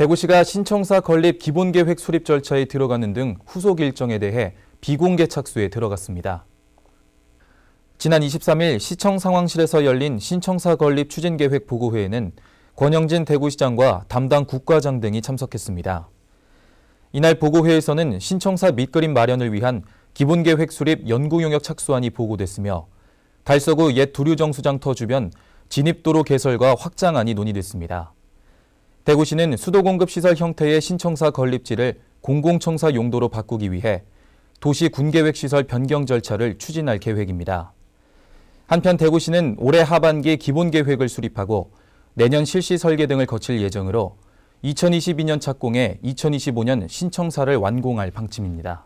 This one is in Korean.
대구시가 신청사 건립 기본계획 수립 절차에 들어가는 등 후속 일정에 대해 비공개 착수에 들어갔습니다. 지난 23일 시청 상황실에서 열린 신청사 건립 추진계획 보고회에는 권영진 대구시장과 담당 국과장 등이 참석했습니다. 이날 보고회에서는 신청사 밑그림 마련을 위한 기본계획 수립 연구용역 착수안이 보고됐으며 달서구 옛 두류정수장터 주변 진입도로 개설과 확장안이 논의됐습니다. 대구시는 수도공급시설 형태의 신청사 건립지를 공공청사 용도로 바꾸기 위해 도시 군계획시설 변경 절차를 추진할 계획입니다. 한편 대구시는 올해 하반기 기본계획을 수립하고 내년 실시 설계 등을 거칠 예정으로 2022년 착공해 2025년 신청사를 완공할 방침입니다.